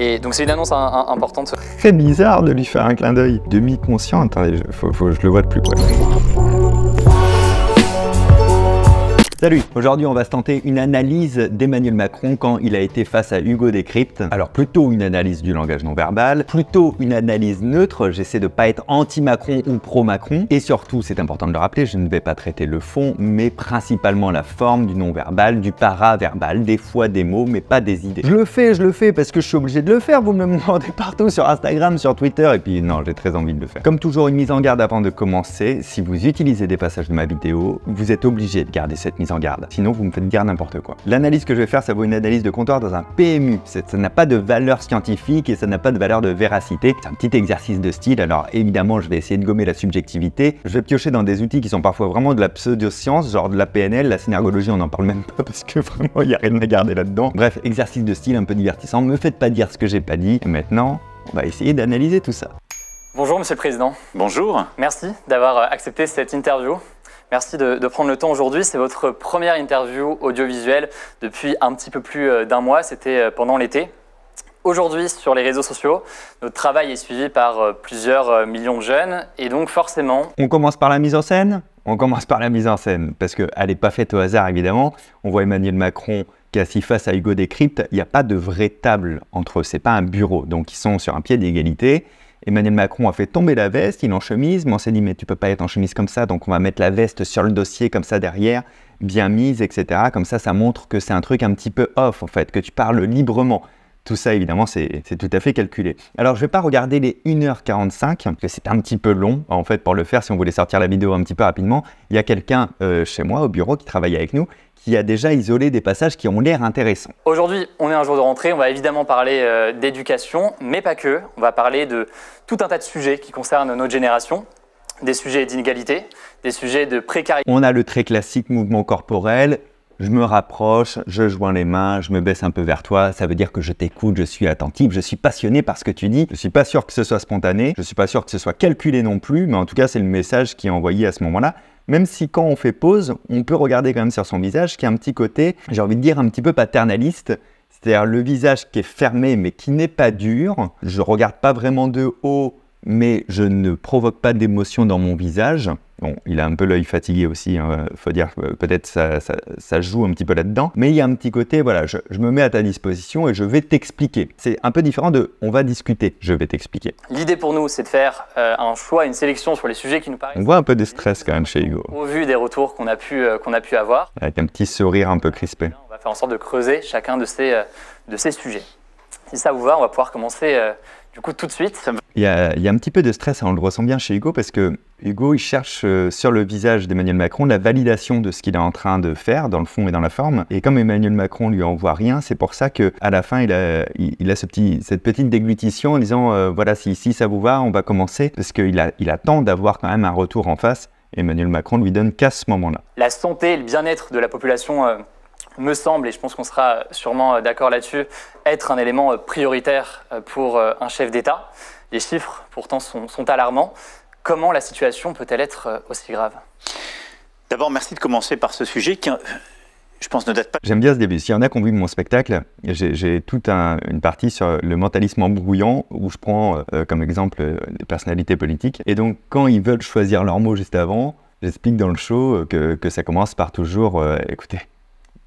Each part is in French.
Et donc c'est une annonce importante. Très bizarre de lui faire un clin d'œil demi-conscient. Attendez, faut, je le vois de plus près. Salut Aujourd'hui on va se tenter une analyse d'Emmanuel Macron quand il a été face à Hugo Décrypte. Alors plutôt une analyse du langage non verbal, plutôt une analyse neutre, j'essaie de pas être anti-Macron ou pro-Macron, et surtout, c'est important de le rappeler, je ne vais pas traiter le fond, mais principalement la forme du non-verbal, du paraverbal, des fois des mots, mais pas des idées. Je le fais, je le fais parce que je suis obligé de le faire, vous me demandez partout sur Instagram, sur Twitter, et puis non, j'ai très envie de le faire. Comme toujours, une mise en garde avant de commencer, si vous utilisez des passages de ma vidéo, vous êtes obligé de garder cette mise garde. Sinon, vous me faites dire n'importe quoi. L'analyse que je vais faire, ça vaut une analyse de comptoir dans un PMU. Ça n'a pas de valeur scientifique et ça n'a pas de valeur de véracité. C'est un petit exercice de style. Alors évidemment, je vais essayer de gommer la subjectivité. Je vais piocher dans des outils qui sont parfois vraiment de la pseudoscience, genre de la PNL, la synergologie, on n'en parle même pas parce que vraiment, il n'y a rien à garder là-dedans. Bref, exercice de style un peu divertissant. Me faites pas dire ce que j'ai pas dit. maintenant, on va essayer d'analyser tout ça. Bonjour, Monsieur le Président. Bonjour. Merci d'avoir euh, accepté cette interview. Merci de, prendre le temps aujourd'hui. C'est votre première interview audiovisuelle depuis un petit peu plus euh, d'un mois. C'était euh, pendant l'été. Aujourd'hui, sur les réseaux sociaux, notre travail est suivi par euh, plusieurs millions de jeunes et donc forcément... On commence par la mise en scène On commence par la mise en scène parce qu'elle n'est pas faite au hasard évidemment. On voit Emmanuel Macron qui est assis face à Hugo Décrypte. Il n'y a pas de vraie table entre eux, c'est pas un bureau. Donc ils sont sur un pied d'égalité Emmanuel Macron a fait tomber la veste, il est en chemise, mais on s'est dit mais tu peux pas être en chemise comme ça, donc on va mettre la veste sur le dossier comme ça derrière, bien mise, etc. Comme ça, ça montre que c'est un truc un petit peu off en fait, que tu parles librement. Tout ça, évidemment, c'est tout à fait calculé. Alors, je vais pas regarder les 1h45, parce que c'est un petit peu long, en fait, pour le faire, si on voulait sortir la vidéo un petit peu rapidement. Il y a quelqu'un euh, chez moi, au bureau, qui travaille avec nous, qui a déjà isolé des passages qui ont l'air intéressants. Aujourd'hui, on est un jour de rentrée, on va évidemment parler euh, d'éducation, mais pas que. On va parler de tout un tas de sujets qui concernent notre génération, des sujets d'inégalité, des sujets de précarité. On a le très classique mouvement corporel, je me rapproche, je joins les mains, je me baisse un peu vers toi, ça veut dire que je t'écoute, je suis attentif, je suis passionné par ce que tu dis, je suis pas sûr que ce soit spontané, je suis pas sûr que ce soit calculé non plus, mais en tout cas c'est le message qui est envoyé à ce moment-là. Même si quand on fait pause, on peut regarder quand même sur son visage qui a un petit côté, j'ai envie de dire un petit peu paternaliste, c'est-à-dire le visage qui est fermé mais qui n'est pas dur. Je regarde pas vraiment de haut, mais je ne provoque pas d'émotion dans mon visage. Bon, il a un peu l'œil fatigué aussi, hein, faut dire, euh, peut-être ça, ça, joue un petit peu là-dedans. Mais il y a un petit côté, voilà, je, me mets à ta disposition et je vais t'expliquer. C'est un peu différent de on va discuter, je vais t'expliquer. L'idée pour nous, c'est de faire euh, un choix, une sélection sur les sujets qui nous paraissent. On voit un peu de stress quand même chez Hugo. Au vu des retours qu'on a, pu, euh, qu'on a pu avoir. Avec un petit sourire un peu crispé. On va faire en sorte de creuser chacun de ces, de ces sujets. Si ça vous va, on va pouvoir commencer du coup, tout de suite, il, y a, un petit peu de stress, hein, on le ressent bien chez Hugo, parce que Hugo, il cherche euh, sur le visage d'Emmanuel Macron la validation de ce qu'il est en train de faire, dans le fond et dans la forme. Et comme Emmanuel Macron lui envoie rien, c'est pour ça que à la fin, il a, il, a ce petit, cette petite déglutition en disant euh, voilà, si, ça vous va, on va commencer, parce qu'il il attend d'avoir quand même un retour en face. Emmanuel Macron lui donne qu'à ce moment-là. La santé et le bien-être de la population. Euh, me semble, et je pense qu'on sera sûrement d'accord là-dessus, être un élément euh, prioritaire euh, pour euh, un chef d'État. Les chiffres, pourtant, sont, sont alarmants. Comment la situation peut-elle être aussi grave D'abord, merci de commencer par ce sujet qui, je pense, ne date pas. J'aime bien ce début. Si y en a qui ont vu mon spectacle, j'ai toute une partie sur le mentalisme embrouillant où je prends comme exemple les personnalités politiques. Et donc, quand ils veulent choisir leurs mots juste avant, J'explique dans le show que, ça commence par toujours, écouter. écoutez,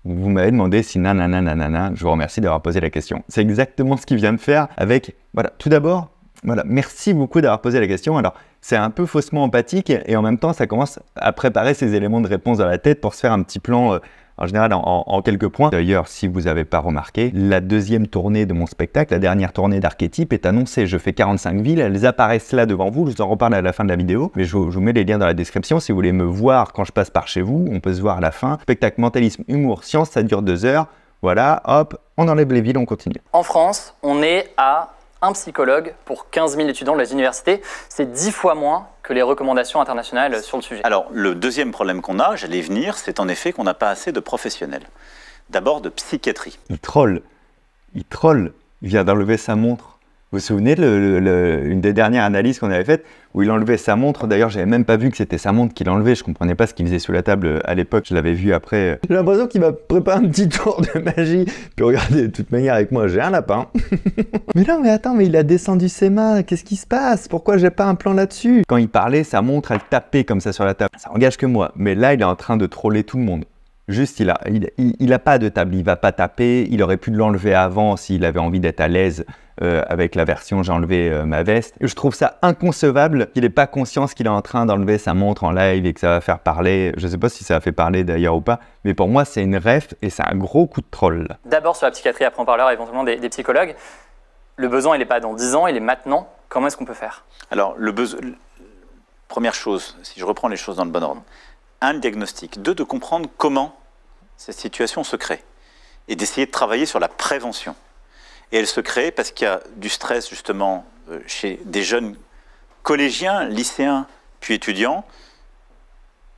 vous m'avez demandé si nanana, je vous remercie d'avoir posé la question. C'est exactement ce qu'il vient de faire avec, voilà, tout d'abord, voilà, merci beaucoup d'avoir posé la question. Alors, c'est un peu faussement empathique et en même temps, ça commence à préparer ces éléments de réponse dans la tête pour se faire un petit plan euh, en général, en, quelques points. D'ailleurs, si vous n'avez pas remarqué, la deuxième tournée de mon spectacle, la dernière tournée d'archétype est annoncée. Je fais 45 villes, elles apparaissent là devant vous. Je vous en reparle à la fin de la vidéo, mais je, je vous mets les liens dans la description si vous voulez me voir quand je passe par chez vous. On peut se voir à la fin. Spectacle mentalisme, humour, science, ça dure deux heures. Voilà, hop, on enlève les villes, on continue. En France, on est à un psychologue pour 15 000 étudiants de la universités, C'est 10 fois moins que les recommandations internationales sur le sujet. Alors, le deuxième problème qu'on a, j'allais venir, c'est en effet qu'on n'a pas assez de professionnels. D'abord de psychiatrie. Il troll. Il troll. Il vient d'enlever sa montre. Vous vous souvenez, le, des dernières analyses qu'on avait faites, où il enlevait sa montre. D'ailleurs, j'avais même pas vu que c'était sa montre qu'il enlevait. Je comprenais pas ce qu'il faisait sous la table euh, à l'époque. Je l'avais vu après. Euh. J'ai l'impression qu'il m'a préparé un petit tour de magie. Puis regardez, de toute manière, avec moi, j'ai un lapin. mais non, mais attends, mais il a descendu ses mains. Qu'est-ce qui se passe Pourquoi j'ai pas un plan là-dessus Quand il parlait, sa montre, elle tapait comme ça sur la table. Ça engage que moi. Mais là, il est en train de troller tout le monde. Juste, il n'a pas de table, il va pas taper. Il aurait pu l'enlever avant s'il avait envie d'être à l'aise euh, avec la version j'ai enlevé euh, ma veste. Je trouve ça inconcevable qu'il n'ait pas conscience qu'il est en train d'enlever sa montre en live et que ça va faire parler. Je ne sais pas si ça a fait parler d'ailleurs ou pas, mais pour moi, c'est une ref et c'est un gros coup de troll. D'abord sur la psychiatrie, après parleur éventuellement des, psychologues. Le besoin, il n'est pas dans 10 ans, il est maintenant. Comment est-ce qu'on peut faire Alors, le Première chose, si je reprends les choses dans le bon ordre un, diagnostic. Deux, de comprendre comment cette situation se crée et d'essayer de travailler sur la prévention. Et elle se crée parce qu'il y a du stress justement euh, chez des jeunes collégiens, lycéens, puis étudiants,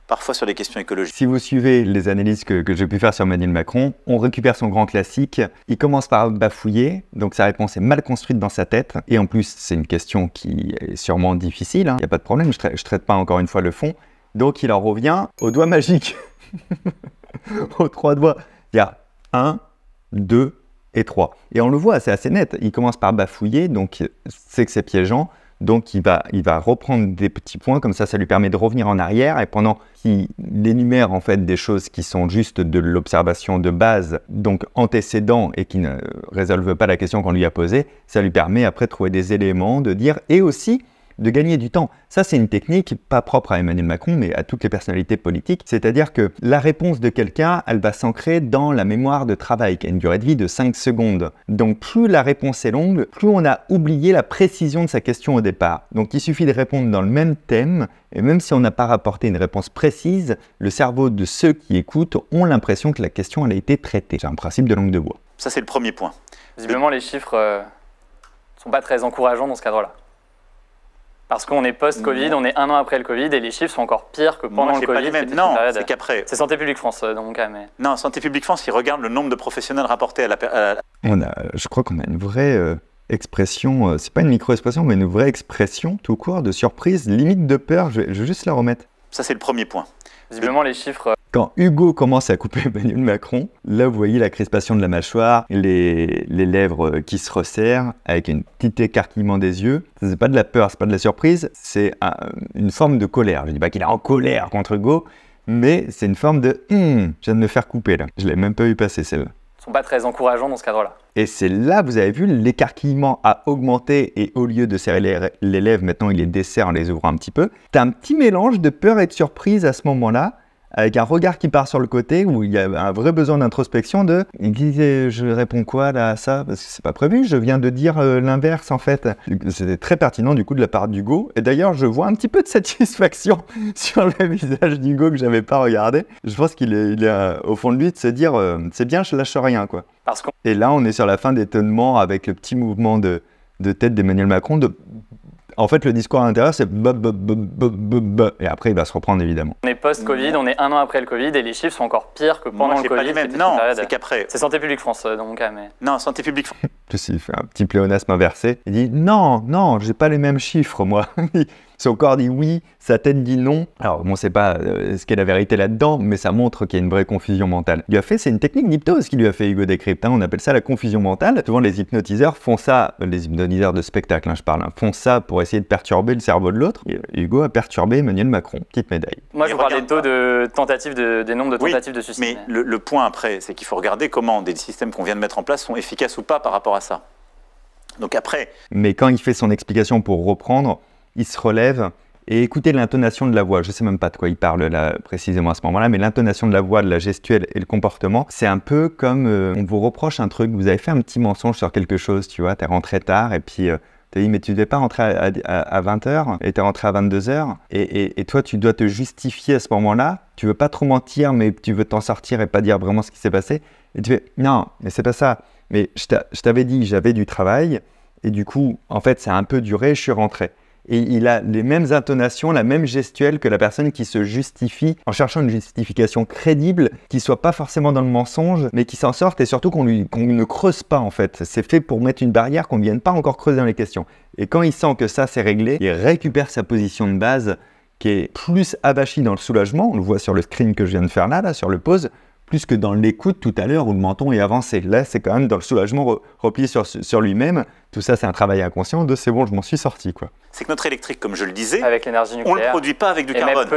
parfois sur les questions écologiques. Si vous suivez les analyses que, que j'ai pu faire sur Emmanuel Macron, on récupère son grand classique. Il commence par bafouiller, donc sa réponse est mal construite dans sa tête. Et en plus, c'est une question qui est sûrement difficile. Hein. Il n'y a pas de problème, je ne traite pas encore une fois le fond. Donc il en revient au doigt magique aux trois doigts. Il y a un, deux et trois. Et on le voit, c'est assez net. Il commence par bafouiller, donc c'est que c'est piégeant. Donc il va, il va reprendre des petits points, comme ça ça lui permet de revenir en arrière. Et pendant qu'il énumère en fait des choses qui sont juste de l'observation de base, donc antécédents et qui ne résolvent pas la question qu'on lui a posée, ça lui permet après de trouver des éléments, de dire, et aussi de gagner du temps. Ça, c'est une technique pas propre à Emmanuel Macron, mais à toutes les personnalités politiques. C'est-à-dire que la réponse de quelqu'un, elle va s'ancrer dans la mémoire de travail, qui a une durée de vie de 5 secondes. Donc plus la réponse est longue, plus on a oublié la précision de sa question au départ. Donc il suffit de répondre dans le même thème, et même si on n'a pas rapporté une réponse précise, le cerveau de ceux qui écoutent ont l'impression que la question elle a été traitée. C'est un principe de langue de bois. Ça, c'est le premier point. Visiblement, les chiffres ne euh, sont pas très encourageants dans ce cadre-là. Parce qu'on est post-Covid, on est un an après le Covid et les chiffres sont encore pires que pendant le Covid. Pas les Non, c'est qu'après. C'est Santé publique France dans mon cas. Mais... Non, Santé publique France, qui regarde le nombre de professionnels rapportés à la. On a, euh, je crois qu'on a une vraie euh, expression, euh, c'est pas une micro-expression, mais une vraie expression tout court de surprise, limite de peur. Je je vais juste la remettre. Ça, c'est le premier point. Visiblement, les chiffres quand Hugo commence à couper Emmanuel Macron, là vous voyez la crispation de la mâchoire, les, les lèvres qui se resserrent avec une petite écarquillement des yeux. Ce n'est pas de la peur, c'est pas de la surprise, c'est euh, une forme de colère. Je dis pas qu'il est en colère contre Hugo, mais c'est une forme de hum, je viens de me faire couper là. Je l'ai même pas eu passer celle-là sont pas très encourageants dans ce cadre-là. Et c'est là, vous avez vu, l'écarquillement a augmenté et au lieu de serrer les, lèvres, maintenant il les desserre en les ouvrant un petit peu. T'as un petit mélange de peur et de surprise à ce moment-là avec un regard qui part sur le côté où il y a un vrai besoin d'introspection de je réponds quoi là à ça parce que c'est pas prévu je viens de dire euh, l'inverse en fait c'était très pertinent du coup de la part d'Hugo et d'ailleurs je vois un petit peu de satisfaction sur le visage d'Hugo que j'avais pas regardé je pense qu'il est, euh, au fond de lui de se dire euh, c'est bien je lâche rien quoi et là on est sur la fin d'étonnement avec le petit mouvement de de tête d'Emmanuel Macron de en fait, le discours à l'intérieur, c'est et après, il va se reprendre évidemment. On est post-Covid, on est un an après le Covid, et les chiffres sont encore pires que pendant le Covid. Non, c'est qu'après. C'est Santé publique France, euh, dans mon cas, ah, mais. Non, Santé publique France. il fait un petit pléonasme inversé. Il dit non, non, j'ai pas les mêmes chiffres, moi. Son corps dit oui, sa tête dit non. Alors, ne sait pas euh, ce qu'est la vérité là-dedans, mais ça montre qu'il y a une vraie confusion mentale. Il lui a fait, c'est une technique d'hypnose qui lui a fait Hugo Décrypte. Hein, on appelle ça la confusion mentale. Souvent, les hypnotiseurs font ça, euh, les hypnotiseurs de spectacle, hein, je parle, hein, font ça pour essayer de perturber le cerveau de l'autre. Euh, Hugo a perturbé Emmanuel Macron. Petite médaille. Moi, je vous des taux de tentatives, des nombres de tentatives de suicide. Mais le, le point après, c'est qu'il faut regarder comment des systèmes qu'on vient de mettre en place sont efficaces ou pas par rapport à ça. Donc après. Mais quand il fait son explication pour reprendre, il se relève et écoutez l'intonation de la voix. Je sais même pas de quoi il parle là précisément à ce moment-là, mais l'intonation de la voix, de la gestuelle et le comportement, c'est un peu comme euh, on vous reproche un truc, vous avez fait un petit mensonge sur quelque chose, tu vois, t'es rentré tard et puis euh, tu as dit mais tu devais pas rentrer à, 20h et tu es rentré à 22h et, et, toi tu dois te justifier à ce moment-là, tu veux pas trop mentir mais tu veux t'en sortir et pas dire vraiment ce qui s'est passé et tu fais non mais c'est pas ça, mais je t'avais dit j'avais du travail et du coup en fait ça a un peu duré, je suis rentré et il a les mêmes intonations, la même gestuelle que la personne qui se justifie en cherchant une justification crédible, qui soit pas forcément dans le mensonge, mais qui s'en sorte et surtout qu'on ne creuse pas en fait. C'est fait pour mettre une barrière qu'on ne vienne pas encore creuser dans les questions. Et quand il sent que ça c'est réglé, il récupère sa position de base qui est plus abachie dans le soulagement, on le voit sur le screen que je viens de faire là, sur le pause, plus que dans l'écoute tout à l'heure où le menton est avancé. Là, c'est quand même dans le soulagement replié sur, sur lui-même. Tout ça, c'est un travail inconscient de c'est bon, je m'en suis sorti. quoi c'est que notre électrique, comme je le disais, avec on ne le produit pas avec du carbone.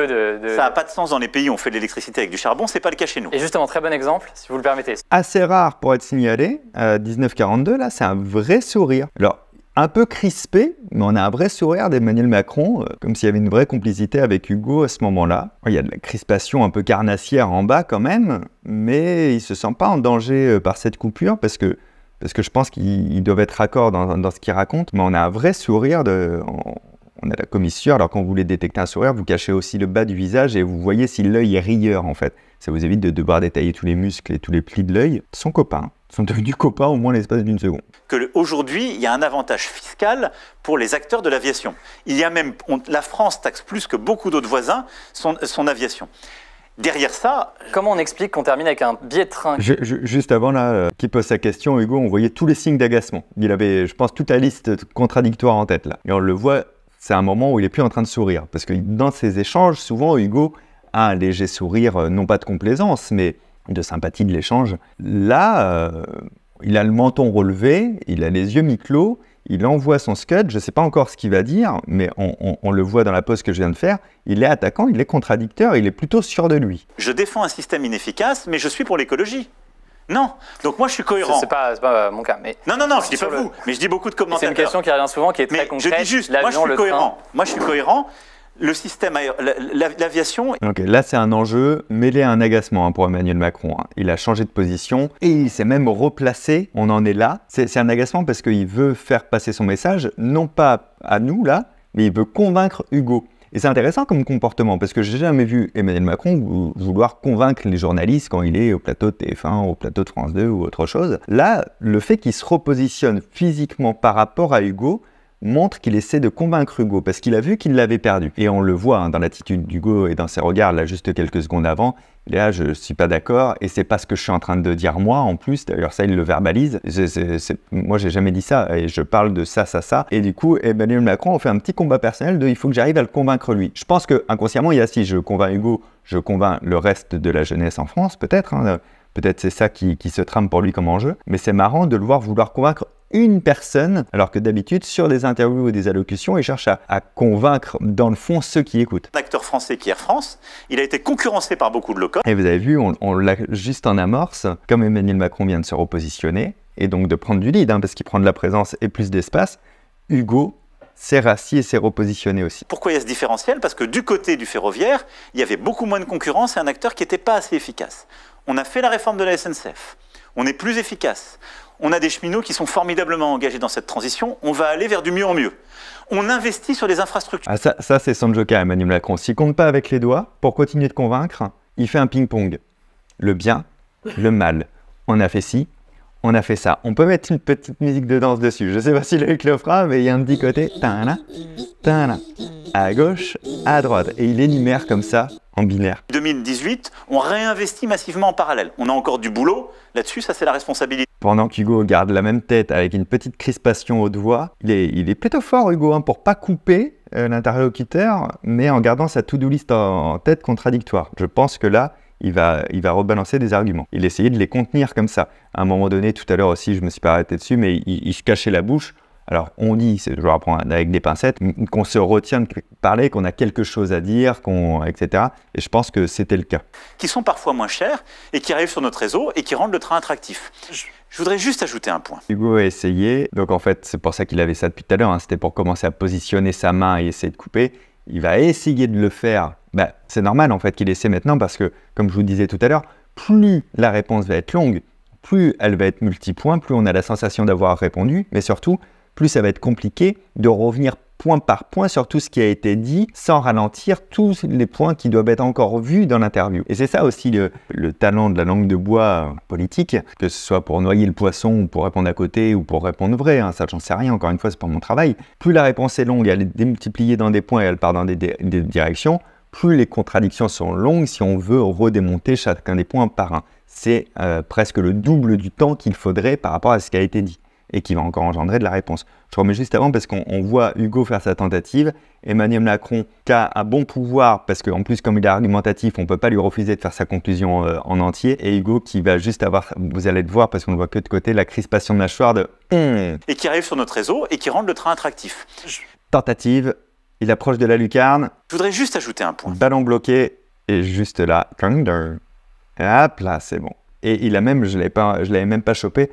Ça n'a pas de sens dans les pays où on fait de l'électricité avec du charbon, c'est pas le cas chez nous. Et justement, très bon exemple, si vous le permettez. Assez rare pour être signalé, 1942, euh, là, c'est un vrai sourire. Alors, un peu crispé, mais on a un vrai sourire d'Emmanuel Macron, euh, comme s'il y avait une vraie complicité avec Hugo à ce moment-là. Il y a de la crispation un peu carnassière en bas quand même, mais il ne se sent pas en danger euh, par cette coupure parce que parce que je pense qu'ils doivent être raccord dans, ce qu'ils racontent, mais on a un vrai sourire de... On, a la commissure, alors quand vous voulez détecter un sourire, vous cachez aussi le bas du visage et vous voyez si l'œil est rieur en fait. Ça vous évite de devoir détailler tous les muscles et tous les plis de l'œil. Son copain, sont devenus copains au moins l'espace d'une seconde. Que aujourd'hui, il y a un avantage fiscal pour les acteurs de l'aviation. Il y a même, la France taxe plus que beaucoup d'autres voisins son aviation derrière ça. Comment on explique qu'on termine avec un billet de train Juste avant, là, euh, qui pose sa question, Hugo, on voyait tous les signes d'agacement. Il avait, je pense, toute la liste contradictoire en tête, là. Et on le voit, c'est un moment où il est plus en train de sourire. Parce que dans ces échanges, souvent, Hugo a un léger sourire, euh, non pas de complaisance, mais de sympathie de l'échange. Là, euh, il a le menton relevé, il a les yeux mi-clos, il envoie son scud, je ne sais pas encore ce qu'il va dire, mais on, le voit dans la pose que je viens de faire, il est attaquant, il est contradicteur, il est plutôt sûr de lui. Je défends un système inefficace, mais je suis pour l'écologie. Non, donc moi je suis cohérent. C'est pas, pas euh, mon cas, mais non non non, je dis pas vous, mais je dis beaucoup de commentaires. C'est une question qui revient souvent, qui est très concrète. Je dis juste, moi je suis cohérent. Moi je suis cohérent le système, l'aviation. Ok, là c'est un enjeu mêlé à un agacement hein, pour Emmanuel Macron. Hein. Il a changé de position et il s'est même replacé. On en est là. C'est un agacement parce qu'il veut faire passer son message, non pas à nous là, mais il veut convaincre Hugo. Et c'est intéressant comme comportement, parce que j'ai jamais vu Emmanuel Macron vouloir convaincre les journalistes quand il est au plateau de TF1, au plateau de France 2 ou autre chose. Là, le fait qu'il se repositionne physiquement par rapport à Hugo, montre qu'il essaie de convaincre Hugo parce qu'il a vu qu'il l'avait perdu. Et on le voit hein, dans l'attitude d'Hugo et dans ses regards, là, juste quelques secondes avant. Là, je ne suis pas d'accord et c'est pas ce que je suis en train de dire moi en plus. D'ailleurs, ça, il le verbalise. moi je Moi, j'ai jamais dit ça et je parle de ça, ça, ça. Et du coup, Emmanuel Macron, on fait un petit combat personnel de il faut que j'arrive à le convaincre lui. Je pense que inconsciemment, il y a si je convainc Hugo, je convainc le reste de la jeunesse en France, peut-être. Hein, euh, peut-être c'est ça qui, qui, se trame pour lui comme enjeu. Mais c'est marrant de le voir vouloir convaincre une personne, alors que d'habitude, sur des interviews ou des allocutions, il cherche à, convaincre dans le fond ceux qui écoutent. L'acteur acteur français qui est France, il a été concurrencé par beaucoup de locaux. Et vous avez vu, on, l'a juste en amorce, comme Emmanuel Macron vient de se repositionner, et donc de prendre du lead, hein, parce qu'il prend de la présence et plus d'espace, Hugo s'est rassis et s'est repositionné aussi. Pourquoi il y a ce différentiel Parce que du côté du ferroviaire, il y avait beaucoup moins de concurrence et un acteur qui n'était pas assez efficace. On a fait la réforme de la SNCF on est plus efficace. On a des cheminots qui sont formidablement engagés dans cette transition. On va aller vers du mieux en mieux. On investit sur les infrastructures. Ah, ça, ça c'est Sanjoka, Emmanuel Macron. S'il compte pas avec les doigts, pour continuer de convaincre, il fait un ping-pong. Le bien, le mal. On a fait ci, on a fait ça. On peut mettre une petite musique de danse dessus. Je sais pas s'il si le fera, mais il y a un petit côté. À gauche, à droite. Et il énumère comme ça binaire. 2018, on réinvestit massivement en parallèle. On a encore du boulot. Là-dessus, ça, c'est la responsabilité. Pendant qu'Hugo garde la même tête avec une petite crispation haute voix, il est, il est plutôt fort, Hugo, hein, pour pas couper euh, l'interlocuteur, mais en gardant sa to-do list en, tête contradictoire. Je pense que là, il va, il va rebalancer des arguments. Il essayait de les contenir comme ça. À un moment donné, tout à l'heure aussi, je me suis pas arrêté dessus, mais il, il se cachait la bouche alors, on dit, je le reprends avec des pincettes, qu'on se retient de parler, qu'on a quelque chose à dire, etc. Et je pense que c'était le cas. Qui sont parfois moins chers et qui arrivent sur notre réseau et qui rendent le train attractif. Je... voudrais juste ajouter un point. Hugo a essayé, donc en fait c'est pour ça qu'il avait ça depuis tout à l'heure, hein, c'était pour commencer à positionner sa main et essayer de couper. Il va essayer de le faire. Bah, c'est normal en fait qu'il essaie maintenant parce que, comme je vous disais tout à l'heure, plus la réponse va être longue, plus elle va être multipoint, plus on a la sensation d'avoir répondu, mais surtout, plus ça va être compliqué de revenir point par point sur tout ce qui a été dit sans ralentir tous les points qui doivent être encore vus dans l'interview. Et c'est ça aussi le, talent de la langue de bois euh, politique, que ce soit pour noyer le poisson ou pour répondre à côté ou pour répondre vrai, hein, ça j'en sais rien, encore une fois c'est pas mon travail. Plus la réponse est longue, elle est démultipliée dans des points et elle part dans des, directions, plus les contradictions sont longues si on veut redémonter chacun des points par un. C'est euh, presque le double du temps qu'il faudrait par rapport à ce qui a été dit et qui va encore engendrer de la réponse. Je remets juste avant parce qu'on voit Hugo faire sa tentative, Emmanuel Macron qui a un bon pouvoir parce qu'en plus comme il est argumentatif, on ne peut pas lui refuser de faire sa conclusion euh, en entier, et Hugo qui va juste avoir, vous allez le voir parce qu'on ne voit que de côté, la crispation de mâchoire de... Hum et qui arrive sur notre réseau et qui rend le train attractif. Tentative, il approche de la lucarne. Je voudrais juste ajouter un point. Ballon bloqué, et juste là, Hop ah, là, c'est bon. Et il a même, je ne l'avais même pas chopé,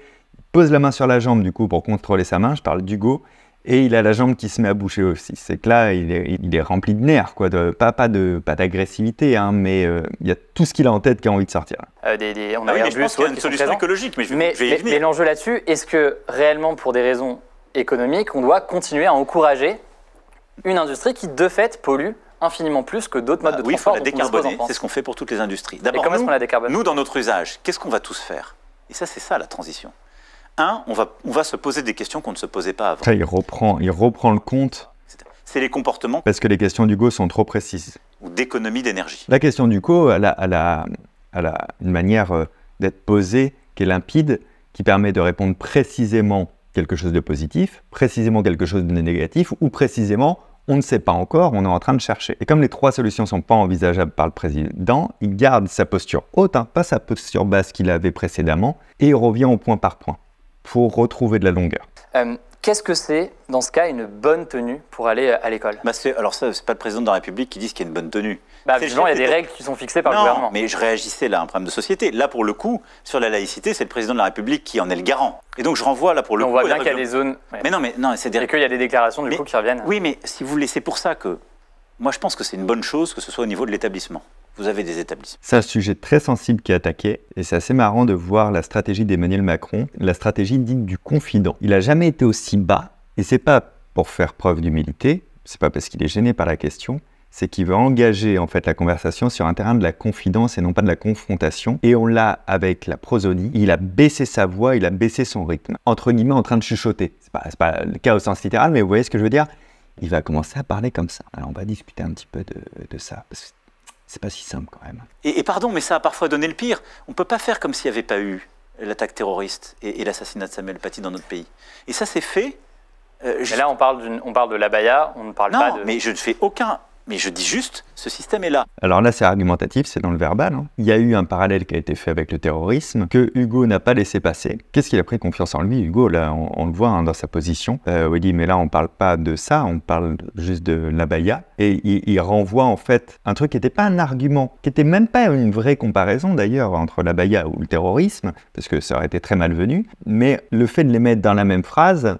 pose la main sur la jambe du coup pour contrôler sa main, je parle d'Hugo, et il a la jambe qui se met à boucher aussi. C'est que là, il est, rempli de nerfs, quoi. pas, pas de pas d'agressivité, hein, mais euh, il y a tout ce qu'il a en tête qui a envie de sortir. Euh, des, on ah a oui, mais qu'il y a une solution écologique, mais je, vais y mais, mais l'enjeu là-dessus, est-ce que réellement, pour des raisons économiques, on doit continuer à encourager une industrie qui, de fait, pollue infiniment plus que d'autres modes ah de transport Oui, il faut la décarboner, c'est ce qu'on fait pour toutes les industries. D'abord, nous, nous, dans notre usage, qu'est-ce qu'on va tous faire Et ça, c'est ça la transition un, on va, se poser des questions qu'on ne se posait pas avant. il reprend, le compte. C'est les comportements. Parce que les questions du d'Hugo sont trop précises. Ou d'économie d'énergie. La question du go, a, elle, a, une manière euh, d'être posée qui est limpide, qui permet de répondre précisément quelque chose de positif, précisément quelque chose de négatif, ou précisément on ne sait pas encore, on est en train de chercher. Et comme les trois solutions ne sont pas envisageables par le président, il garde sa posture haute, hein, pas sa posture basse qu'il avait précédemment, et il revient au point par point pour retrouver de la longueur. Euh, qu'est-ce que c'est, dans ce cas, une bonne tenue pour aller euh, à l'école bah, Alors ça, c'est pas le président de la République qui dit ce qu'il y a une bonne tenue. Bah, il y a des règles qui sont fixées par le gouvernement. mais je réagissais là à un problème de société. Là, pour le coup, sur la laïcité, c'est le président de la République qui en est le garant. Et donc je renvoie là pour le on coup... On voit bien qu'il y a des zones... Mais non, mais non, c'est des... Et qu'il y a des déclarations du coup qui reviennent. Oui, mais si vous voulez, c'est pour ça que... Moi, je pense que c'est une bonne chose que ce soit au niveau de l'établissement vous avez des établissements. C'est un sujet très sensible qui est attaqué et c'est assez marrant de voir la stratégie d'Emmanuel Macron, la stratégie digne du confident. Il n'a jamais été aussi bas et c'est pas pour faire preuve d'humilité, c'est pas parce qu'il est gêné par la question, c'est qu'il veut engager en fait la conversation sur un terrain de la confidence et non pas de la confrontation. Et on l'a avec la prosodie, il a baissé sa voix, il a baissé son rythme, entre guillemets en train de chuchoter. C'est pas, pas le cas au sens littéral, mais vous voyez ce que je veux dire il va commencer à parler comme ça. Alors on va discuter un petit peu de, de ça, parce que c'est pas si simple quand même. Et, pardon, mais ça a parfois donné le pire. On ne peut pas faire comme s'il n'y avait pas eu l'attaque terroriste et, l'assassinat de Samuel Paty dans notre pays. Et ça, c'est fait. Euh, mais là, on parle, on parle de l'abaya, on ne parle pas de. mais je ne fais aucun mais je dis juste, ce système est là. Alors là, c'est argumentatif, c'est dans le verbal. Hein. Il y a eu un parallèle qui a été fait avec le terrorisme que Hugo n'a pas laissé passer. Qu'est-ce qu'il a pris confiance en lui, Hugo Là, on, le voit hein, dans sa position. Euh, il dit, mais là, on ne parle pas de ça, on parle juste de la Et il, renvoie en fait un truc qui n'était pas un argument, qui n'était même pas une vraie comparaison d'ailleurs entre la baya ou le terrorisme, parce que ça aurait été très malvenu. Mais le fait de les mettre dans la même phrase,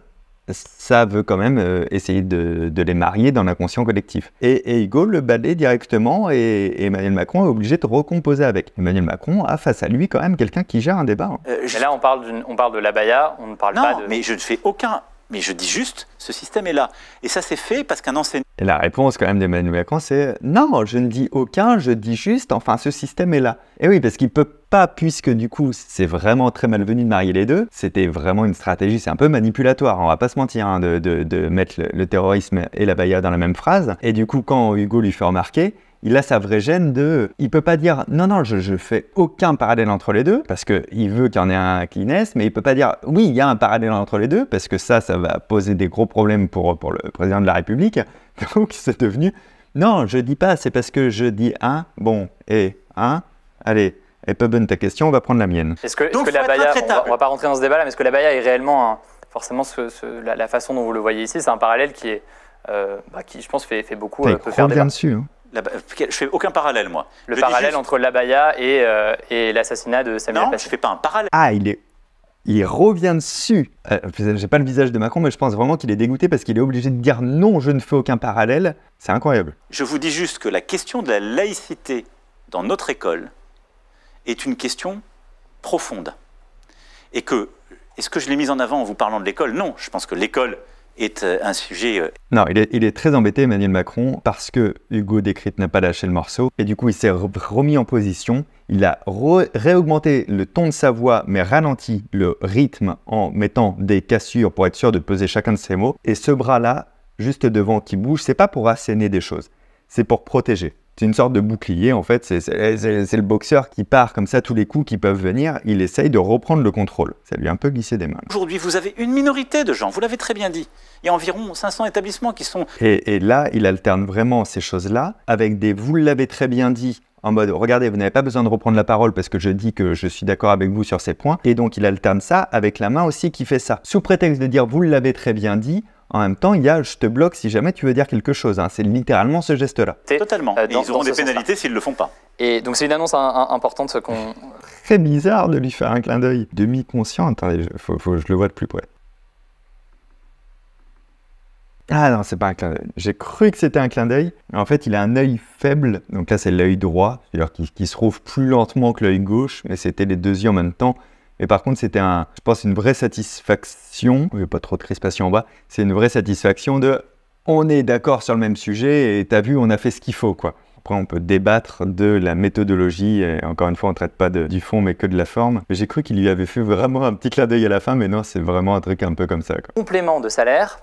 ça veut quand même euh, essayer de, les marier dans l'inconscient collectif. Et, et, Hugo le balait directement et, Emmanuel Macron est obligé de recomposer avec. Emmanuel Macron a face à lui quand même quelqu'un qui gère un débat. Hein. Euh, là, on parle, on parle de l'abaya, on ne parle pas de... mais je ne fais aucun mais je dis juste, ce système est là. Et ça, c'est fait parce qu'un enseignant... Et la réponse quand même d'Emmanuel Macron, c'est non, je ne dis aucun, je dis juste, enfin, ce système est là. Et oui, parce qu'il peut pas, puisque du coup, c'est vraiment très malvenu de marier les deux. C'était vraiment une stratégie, c'est un peu manipulatoire, on va pas se mentir, hein, de, mettre le, terrorisme et la baïa dans la même phrase. Et du coup, quand Hugo lui fait remarquer, il a sa vraie gêne de. Il peut pas dire non, non, je, je fais aucun parallèle entre les deux, parce qu'il veut qu'il y en ait un qui naisse, mais il peut pas dire oui, il y a un parallèle entre les deux, parce que ça, ça va poser des gros problèmes pour, pour le président de la République. Donc c'est devenu non, je dis pas, c'est parce que je dis un, bon, et un, allez. Et peu bonne ta question, on va prendre la mienne. Est-ce que, la Baïa, on va, va pas rentrer dans ce débat là, mais est-ce que la Baïa est réellement, forcément, la, façon dont vous le voyez ici, c'est un parallèle qui est, euh, bah, qui je pense fait, beaucoup, euh, peut faire bien dessus. Hein. Je euh, je fais aucun parallèle, moi. Le parallèle entre l'abaya et, euh, et l'assassinat de Samuel Non, je je fais pas un parallèle. Ah, il est... Il revient dessus. Je euh, J'ai pas le visage de Macron, mais je pense vraiment qu'il est dégoûté parce qu'il est obligé de dire non, je ne fais aucun parallèle. C'est incroyable. Je vous dis juste que la question de la laïcité dans notre école est une question profonde. Et que, est-ce que je l'ai mise en avant en vous parlant de l'école Non, je pense que l'école, est euh, un sujet... Euh, non, il est, très embêté, Emmanuel Macron, parce que Hugo Décrite n'a pas lâché le morceau, et du coup, il s'est remis en position, il a réaugmenté le ton de sa voix, mais ralenti le rythme en mettant des cassures pour être sûr de peser chacun de ses mots, et ce bras-là, juste devant qui bouge, c'est pas pour asséner des choses, c'est pour protéger. C'est une sorte de bouclier, en fait. C'est le boxeur qui part comme ça, tous les coups qui peuvent venir. Il essaye de reprendre le contrôle. Ça lui a un peu glissé des mains. Aujourd'hui, vous avez une minorité de gens, vous l'avez très bien dit. Il y a environ 500 établissements qui sont. Et, et là, il alterne vraiment ces choses-là avec des vous l'avez très bien dit en mode regardez, vous n'avez pas besoin de reprendre la parole parce que je dis que je suis d'accord avec vous sur ces points. Et donc il alterne ça avec la main aussi qui fait ça. Sous prétexte de dire vous l'avez très bien dit, en même temps, il y a je te bloque si jamais tu veux dire quelque chose. Hein. C'est littéralement ce geste-là. Totalement. Euh, ils auront des pénalités s'ils le font pas. Et donc c'est une annonce importante, ce importante qu'on. Très bizarre de lui faire un clin d'œil demi-conscient. Attendez, faut, faut, je le vois de plus près. Ah non, c'est pas un clin d'œil. J'ai cru que c'était un clin d'œil. En fait, il a un œil faible. Donc là, c'est l'œil droit, cest qui, se rouvre plus lentement que l'œil gauche, mais c'était les deux yeux en même temps. Et par contre, c'était un, je pense, une vraie satisfaction. Il a pas trop de crispation en bas. C'est une vraie satisfaction de on est d'accord sur le même sujet et t'as vu, on a fait ce qu'il faut, quoi. Après, on peut débattre de la méthodologie. Et encore une fois, on ne traite pas du fond, mais que de la forme. j'ai cru qu'il lui avait fait vraiment un petit clin d'œil à la fin, mais non, c'est vraiment un truc un peu comme ça. Complément de salaire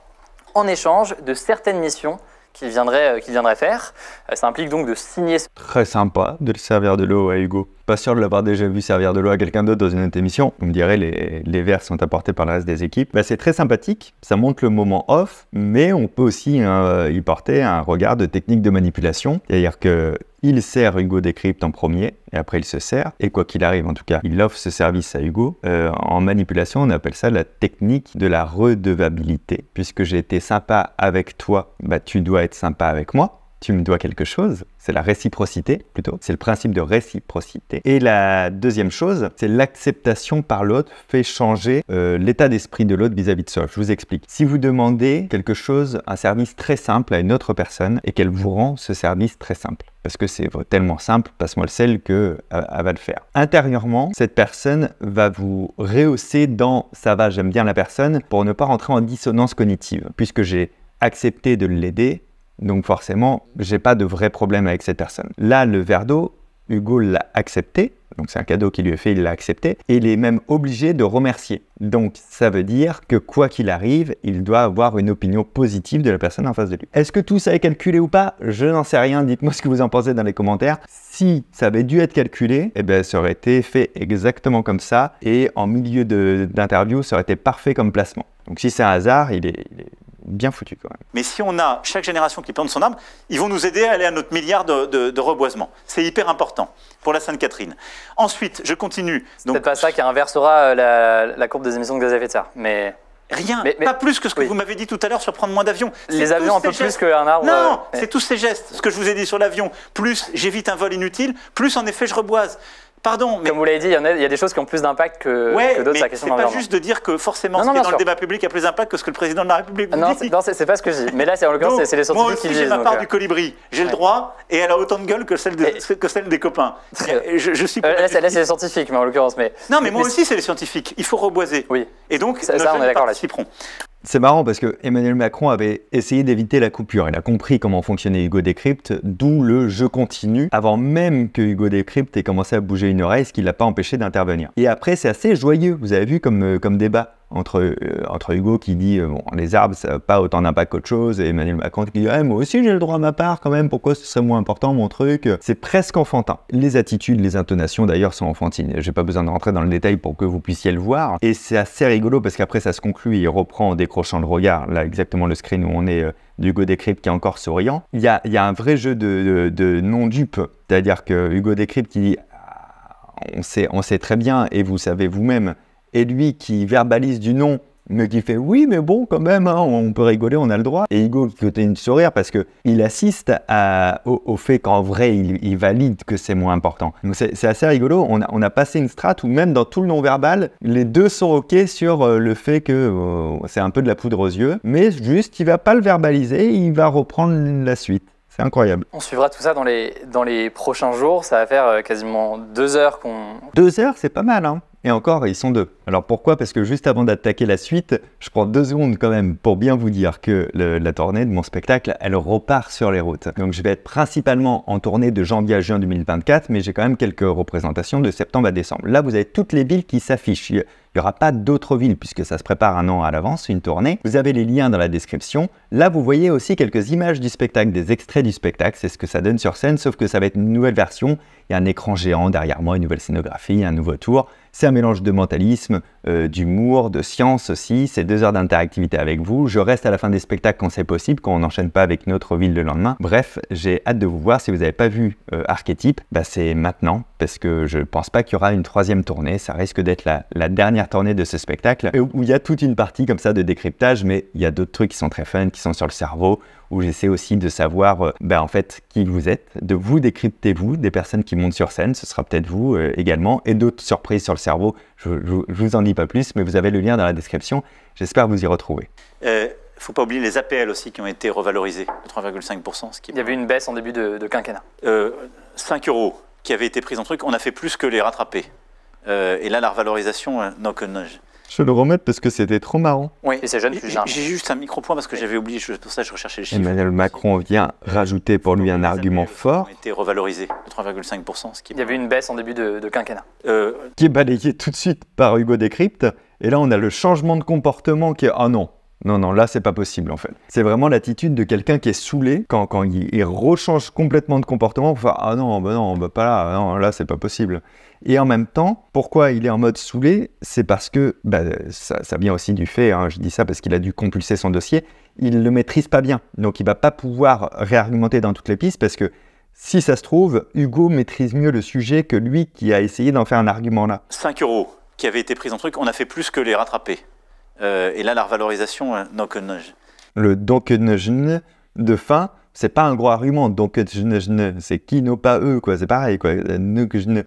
en échange de certaines missions qu'il viendrait, euh, qu viendrait faire. Euh, ça implique donc de signer. Très sympa de servir de l'eau à Hugo. Pas sûr de l'avoir déjà vu servir de l'eau à quelqu'un d'autre dans une autre émission. Vous me direz, les, les verres sont apportés par le reste des équipes. Bah, c'est très sympathique, ça montre le moment off, mais on peut aussi hein, y porter un regard de technique de manipulation. C'est-à-dire que il sert Hugo Décrypte en premier, et après il se sert, et quoi qu'il arrive, en tout cas, il offre ce service à Hugo. Euh, en manipulation, on appelle ça la technique de la redevabilité. Puisque j'ai été sympa avec toi, bah, tu dois être sympa avec moi tu me dois quelque chose, c'est la réciprocité plutôt, c'est le principe de réciprocité. Et la deuxième chose, c'est l'acceptation par l'autre fait changer euh, l'état d'esprit de l'autre vis-à-vis de soi. Je vous explique. Si vous demandez quelque chose, un service très simple à une autre personne et qu'elle vous rend ce service très simple, parce que c'est tellement simple, passe-moi le sel que euh, elle, va le faire. Intérieurement, cette personne va vous rehausser dans ça va, j'aime bien la personne pour ne pas rentrer en dissonance cognitive, puisque j'ai accepté de l'aider donc forcément, j'ai pas de vrai problème avec cette personne. Là, le verre d'eau, Hugo l'a accepté, donc c'est un cadeau qui lui est fait, il l'a accepté, et il est même obligé de remercier. Donc ça veut dire que quoi qu'il arrive, il doit avoir une opinion positive de la personne en face de lui. Est-ce que tout ça est calculé ou pas Je n'en sais rien, dites-moi ce que vous en pensez dans les commentaires. Si ça avait dû être calculé, eh bien ça aurait été fait exactement comme ça, et en milieu d'interview, ça aurait été parfait comme placement. Donc si c'est un hasard, il est bien foutu quand même. Mais si on a chaque génération qui plante son arbre, ils vont nous aider à aller à notre milliard de, de, reboisement. C'est hyper important pour la Sainte-Catherine. Ensuite, je continue. C'est pas ça qui inversera euh, la, courbe des émissions de gaz à effet de serre, mais... Rien, mais, pas plus que ce que vous m'avez dit tout à l'heure sur prendre moins d'avions. Les avions un peu plus qu'un arbre. Non, euh, c'est tous ces gestes, ce que je vous ai dit sur l'avion. Plus j'évite un vol inutile, plus en effet je reboise. Pardon, mais... Comme vous l'avez dit, il y, a, il y, a, des choses qui ont plus d'impact que, que d'autres sur la question de C'est pas juste de dire que forcément ce qui est dans le débat public a plus d'impact que ce que le président de la République ah non, dit. Non, c'est pas ce que je dis. Mais là, c'est en l'occurrence, c'est les scientifiques moi aussi, qui disent. Moi, ma part euh. du colibri. J'ai le droit et elle a autant de gueule que celle, de, que celle des copains. Je, je suis euh, là, c'est les scientifiques, mais en l'occurrence. Mais... Non, mais, moi aussi, c'est les scientifiques. Il faut reboiser. Oui. Et donc, ça, ça on est d'accord là c'est marrant parce que Emmanuel Macron avait essayé d'éviter la coupure. Il a compris comment fonctionnait Hugo Décrypte, d'où le jeu continue, avant même que Hugo Décrypte ait commencé à bouger une oreille, ce qui ne l'a pas empêché d'intervenir. Et après, c'est assez joyeux, vous avez vu comme, euh, comme débat. Euh, entre, Hugo qui dit euh, bon, les arbres, ça n'a pas autant d'impact qu'autre chose, et Emmanuel Macron qui dit eh, moi aussi j'ai le droit à ma part quand même, pourquoi ce serait moins important mon truc C'est presque enfantin. Les attitudes, les intonations d'ailleurs sont enfantines. J'ai pas besoin de rentrer dans le détail pour que vous puissiez le voir. Et c'est assez rigolo parce qu'après ça se conclut il reprend en décrochant le regard, là exactement le screen où on est. Hugo euh, d'Hugo Décrypte qui est encore souriant. Il y a, il y a un vrai jeu de, non-dupe, c'est-à-dire que Hugo Décrypte qui dit ah, on sait, on sait très bien, et vous savez vous-même, et lui qui verbalise du non, mais qui fait oui, mais bon, quand même, hein, on peut rigoler, on a le droit. Et Hugo qui côté une sourire parce que il assiste à, au, fait qu'en vrai, il, valide que c'est moins important. Donc c'est, assez rigolo. On a, on a, passé une strate où même dans tout le non-verbal, les deux sont ok sur euh, le fait que euh, c'est un peu de la poudre aux yeux, mais juste il va pas le verbaliser, il va reprendre la suite. C'est incroyable. On suivra tout ça dans les, dans les prochains jours. Ça va faire euh, quasiment deux heures qu'on. Deux heures, c'est pas mal, hein. Et encore, ils sont deux. Alors pourquoi Parce que juste avant d'attaquer la suite, je prends deux secondes quand même pour bien vous dire que la tournée de mon spectacle, elle repart sur les routes. Donc je vais être principalement en tournée de janvier à juin 2024, mais j'ai quand même quelques représentations de septembre à décembre. Là, vous avez toutes les villes qui s'affichent. Il n'y aura pas d'autres villes puisque ça se prépare un an à l'avance, une tournée. Vous avez les liens dans la description. Là, vous voyez aussi quelques images du spectacle, des extraits du spectacle. C'est ce que ça donne sur scène, sauf que ça va être une nouvelle version. Il y a un écran géant derrière moi, une nouvelle scénographie, un nouveau tour. C'est un mélange de mentalisme, euh, d'humour, de science aussi. C'est deux heures d'interactivité avec vous. Je reste à la fin des spectacles quand c'est possible, quand on n'enchaîne pas avec notre ville le lendemain. Bref, j'ai hâte de vous voir. Si vous n'avez pas vu euh, Archétype, bah, c'est maintenant, parce que je pense pas qu'il y aura une troisième tournée. Ça risque d'être la, dernière tournée de ce spectacle, où il y a toute une partie comme ça de décryptage, mais il y a d'autres trucs qui sont très fun, qui sont sur le cerveau, où j'essaie aussi de savoir euh, bah, en fait qui vous êtes, de vous décrypter vous, des personnes qui montent sur scène, ce sera peut-être vous également, et d'autres surprises sur le cerveau. Je ne vous en dis pas plus, mais vous avez le lien dans la description. J'espère vous y retrouver. Il euh, ne faut pas oublier les APL aussi qui ont été revalorisés de 3,5%. Il y avait une baisse en début de, quinquennat. 5 euh, euros qui avaient été pris en truc, on a fait plus que les rattraper. Euh, et là, la revalorisation, donc, je vais le remettre parce que c'était trop marrant. Oui, c'est jeune, J'ai juste un micro-point parce que j'avais oublié, pour ça je recherchais les chiffres. Emmanuel Macron vient rajouter pour lui un argument fort. Ils ont été revalorisés de 3,5%. Il y avait une baisse en début de, quinquennat. Euh, qui est balayé tout de suite par Hugo Décrypte. Et là, on a le changement de comportement qui est Oh non, non, non, là, c'est pas possible en fait. C'est vraiment l'attitude de quelqu'un qui est saoulé quand, il, rechange complètement de comportement pour faire Ah non, bah non, bah pas là, ah non, là, c'est pas possible. Et en même temps, pourquoi il est en mode saoulé C'est parce que, bah, ça, vient aussi du fait, hein, je dis ça parce qu'il a dû compulser son dossier, il le maîtrise pas bien. Donc il va pas pouvoir réargumenter dans toutes les pistes parce que si ça se trouve, Hugo maîtrise mieux le sujet que lui qui a essayé d'en faire un argument là. 5 euros qui avaient été pris en truc, on a fait plus que les rattraper. Euh, et là, la revalorisation, hein, donc Le donc de fin, c'est pas un gros argument. Donc c'est qui, n'ont pas eux, quoi. C'est pareil, quoi.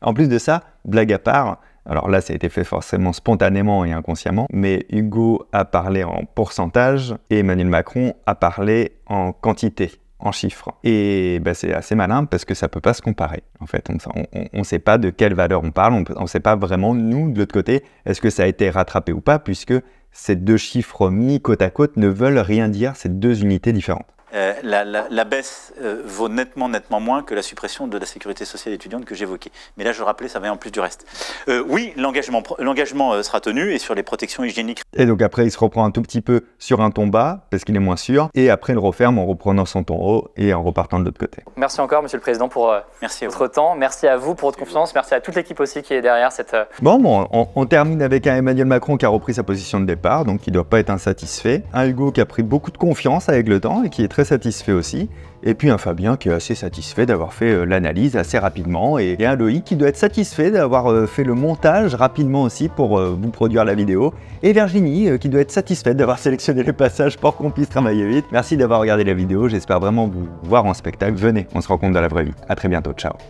En plus de ça, blague à part, alors là, ça a été fait forcément spontanément et inconsciemment, mais Hugo a parlé en pourcentage et Emmanuel Macron a parlé en quantité en chiffres. Et bah, c'est assez malin parce que ça peut pas se comparer. En fait, on ne sait pas de quelle valeur on parle, on ne sait pas vraiment, nous, de l'autre côté, est-ce que ça a été rattrapé ou pas, puisque ces deux chiffres mis côte à côte ne veulent rien dire, ces deux unités différentes. Euh, la, baisse euh, vaut nettement, nettement moins que la suppression de la sécurité sociale étudiante que j'évoquais. Mais là, je rappelais, ça va en plus du reste. Euh, oui, l'engagement, l'engagement sera tenu et sur les protections hygiéniques. Et donc après, il se reprend un tout petit peu sur un ton bas parce qu'il est moins sûr. Et après, il referme en reprenant son ton haut et en repartant de l'autre côté. Merci encore, Monsieur le Président, pour votre temps. Merci à vous pour votre confiance. Merci à toute l'équipe aussi qui est derrière cette. Bon, on, on, termine avec un Emmanuel Macron qui a repris sa position de départ, donc qui ne doit pas être insatisfait. Un Hugo qui a pris beaucoup de confiance avec le temps et qui est très satisfait aussi. Et puis un Fabien qui est assez satisfait d'avoir fait euh, l'analyse assez rapidement. Et, un Loïc qui doit être satisfait d'avoir euh, fait le montage rapidement aussi pour euh, vous produire la vidéo. Et Virginie qui doit être satisfaite d'avoir sélectionné les passages pour qu'on puisse travailler vite. Merci d'avoir regardé la vidéo. J'espère vraiment vous voir en spectacle. Venez, on se rencontre dans la vraie vie. À très bientôt. Ciao.